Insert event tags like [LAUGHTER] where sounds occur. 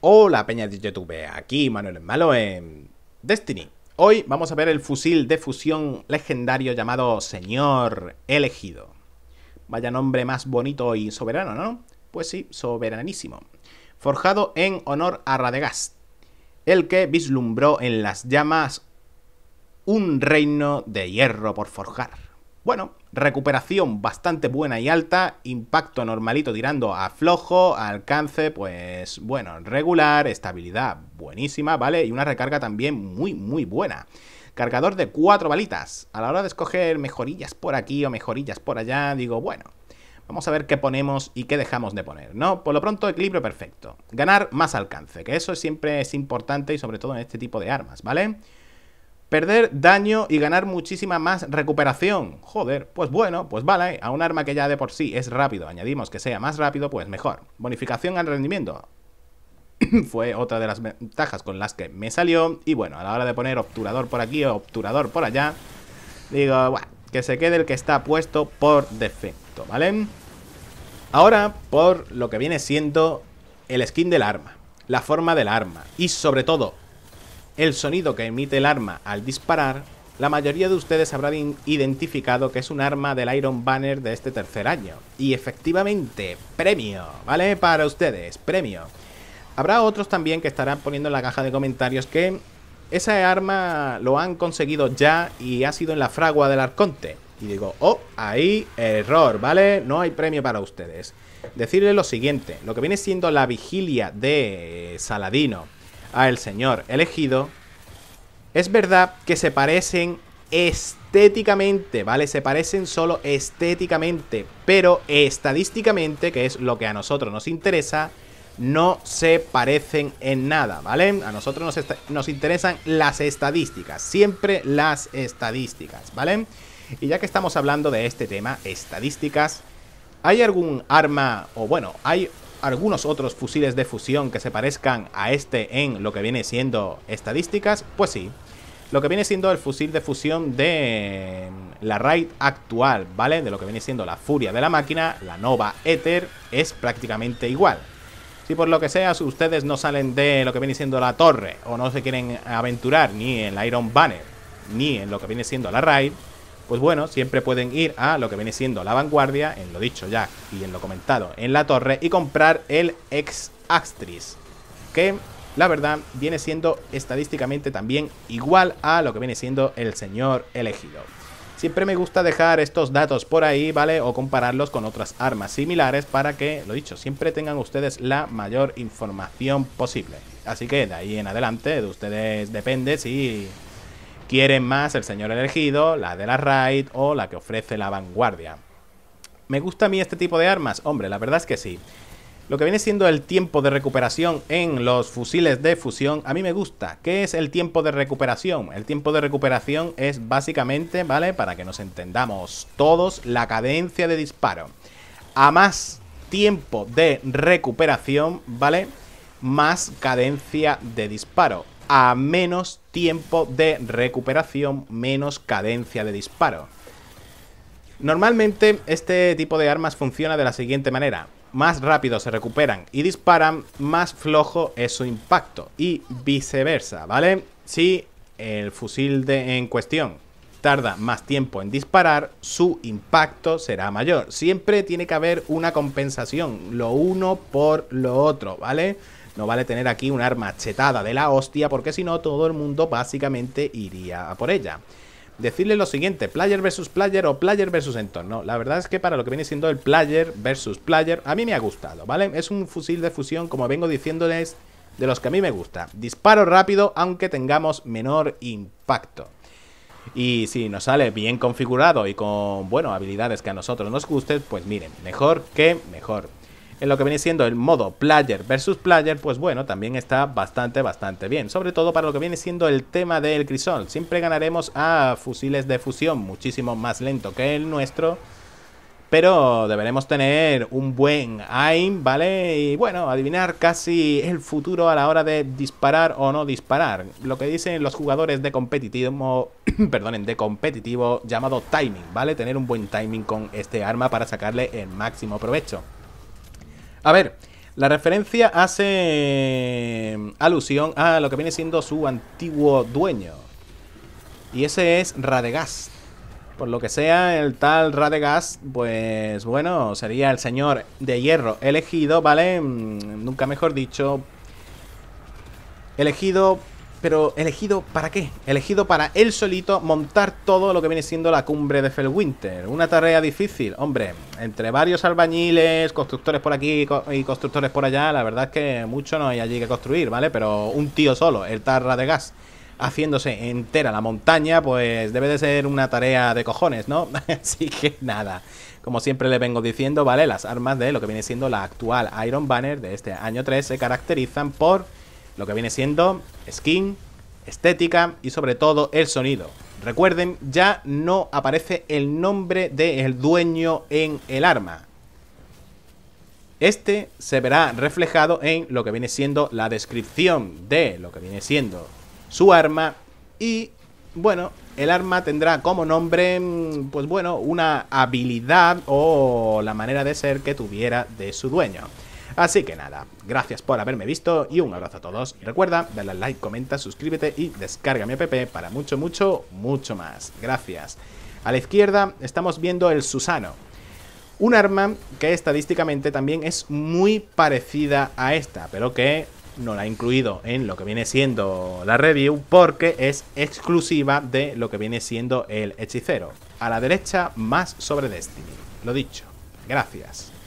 Hola peña de YouTube, aquí Manuel Malo en Destiny. Hoy vamos a ver el fusil de fusión legendario llamado Señor Elegido. Vaya nombre más bonito y soberano, ¿no? Pues sí, soberanísimo. Forjado en honor a Radegast, el que vislumbró en las llamas un reino de hierro por forjar. Bueno, recuperación bastante buena y alta, impacto normalito tirando a flojo, alcance pues bueno, regular, estabilidad buenísima, ¿vale? Y una recarga también muy muy buena. Cargador de cuatro balitas. A la hora de escoger mejorillas por aquí o mejorillas por allá, digo, bueno, Vamos a ver qué ponemos y qué dejamos de poner, ¿no? Por lo pronto, equilibrio perfecto. Ganar más alcance, que eso siempre es importante y sobre todo en este tipo de armas, ¿vale? Perder daño y ganar muchísima más recuperación. Joder, pues bueno, pues vale, a un arma que ya de por sí es rápido, añadimos que sea más rápido, pues mejor. Bonificación al rendimiento. [COUGHS] Fue otra de las ventajas con las que me salió. Y bueno, a la hora de poner obturador por aquí o obturador por allá, digo, que se quede el que está puesto por defecto, ¿vale? Ahora, por lo que viene siendo el skin del arma, la forma del arma y sobre todo el sonido que emite el arma al disparar, la mayoría de ustedes habrán identificado que es un arma del Iron Banner de este tercer año. Y efectivamente, premio, ¿vale? Para ustedes, premio. Habrá otros también que estarán poniendo en la caja de comentarios que esa arma lo han conseguido ya y ha sido en la fragua del Arconte. Y digo, oh, ahí error, ¿vale? No hay premio para ustedes. Decirles lo siguiente, lo que viene siendo la vigilia de Saladino a el señor elegido, es verdad que se parecen estéticamente, ¿vale? Se parecen solo estéticamente, pero estadísticamente, que es lo que a nosotros nos interesa, no se parecen en nada, ¿vale? A nosotros nos, nos interesan las estadísticas, siempre las estadísticas, ¿vale? Y ya que estamos hablando de este tema, estadísticas, ¿hay algún arma, o bueno, hay algunos otros fusiles de fusión que se parezcan a este en lo que viene siendo estadísticas? Pues sí. Lo que viene siendo el fusil de fusión de mm, la raid actual, ¿vale? De lo que viene siendo la furia de la máquina, la Nova Ether, es prácticamente igual. Si por lo que sea ustedes no salen de lo que viene siendo la torre o no se quieren aventurar ni en la Iron Banner ni en lo que viene siendo la raid, pues bueno, siempre pueden ir a lo que viene siendo la vanguardia, en lo dicho ya y en lo comentado en la torre, y comprar el ex Axtris, que la verdad viene siendo estadísticamente también igual a lo que viene siendo el señor elegido. Siempre me gusta dejar estos datos por ahí, ¿vale? O compararlos con otras armas similares para que, lo dicho, siempre tengan ustedes la mayor información posible. Así que de ahí en adelante de ustedes depende si Quieren más el señor elegido, la de la raid o la que ofrece la vanguardia. ¿Me gusta a mí este tipo de armas? Hombre, la verdad es que sí. Lo que viene siendo el tiempo de recuperación en los fusiles de fusión, a mí me gusta. ¿Qué es el tiempo de recuperación? El tiempo de recuperación es básicamente, ¿vale? Para que nos entendamos todos, la cadencia de disparo. A más tiempo de recuperación, ¿vale? Más cadencia de disparo a menos tiempo de recuperación, menos cadencia de disparo. Normalmente este tipo de armas funciona de la siguiente manera. Más rápido se recuperan y disparan, más flojo es su impacto y viceversa, ¿vale? Si el fusil de, en cuestión tarda más tiempo en disparar, su impacto será mayor. Siempre tiene que haber una compensación, lo uno por lo otro, ¿vale? No vale tener aquí un arma chetada de la hostia porque si no todo el mundo básicamente iría a por ella. Decirle lo siguiente, player versus player o player versus entorno. La verdad es que para lo que viene siendo el player versus player, a mí me ha gustado, ¿vale? Es un fusil de fusión, como vengo diciéndoles, de los que a mí me gusta. Disparo rápido, aunque tengamos menor impacto. Y si nos sale bien configurado y con, bueno, habilidades que a nosotros nos gusten, pues miren, mejor que mejor en lo que viene siendo el modo player versus player, pues bueno, también está bastante, bastante bien. Sobre todo para lo que viene siendo el tema del crisol. Siempre ganaremos a fusiles de fusión, muchísimo más lento que el nuestro. Pero deberemos tener un buen aim, ¿vale? Y bueno, adivinar casi el futuro a la hora de disparar o no disparar. Lo que dicen los jugadores de competitivo, [COUGHS] perdonen, de competitivo llamado timing, ¿vale? Tener un buen timing con este arma para sacarle el máximo provecho. A ver, la referencia hace em, alusión a lo que viene siendo su antiguo dueño. Y ese es Radegast. Por lo que sea, el tal Radegast, pues bueno, sería el señor de hierro elegido, ¿vale? Mm, nunca mejor dicho. Elegido pero elegido para qué? Elegido para él solito montar todo lo que viene siendo la cumbre de Fellwinter. Una tarea difícil, hombre. Entre varios albañiles, constructores por aquí y constructores por allá, la verdad es que mucho no hay allí que construir, ¿vale? Pero un tío solo, el Tarra de Gas, haciéndose entera la montaña, pues debe de ser una tarea de cojones, ¿no? [LAUGHS] Así que nada. Como siempre le vengo diciendo, ¿vale? Las armas de lo que viene siendo la actual Iron Banner de este año 3 se caracterizan por lo que viene siendo skin, estética y sobre todo el sonido. Recuerden, ya no aparece el nombre del dueño en el arma. Este se verá reflejado en lo que viene siendo la descripción de lo que viene siendo su arma y bueno, el arma tendrá como nombre, mm, pues bueno, una habilidad o la manera de ser que tuviera de su dueño. Así que nada, gracias por haberme visto y un abrazo a todos. Recuerda, dale al like, comenta, suscríbete y descarga mi app para mucho, mucho, mucho más. Gracias. A la izquierda estamos viendo el Susano. Un arma que estadísticamente también es muy parecida a esta, pero que no la he incluido en lo que viene siendo la review porque es exclusiva de lo que viene siendo el hechicero. A la derecha, más sobre Destiny. Lo dicho, gracias.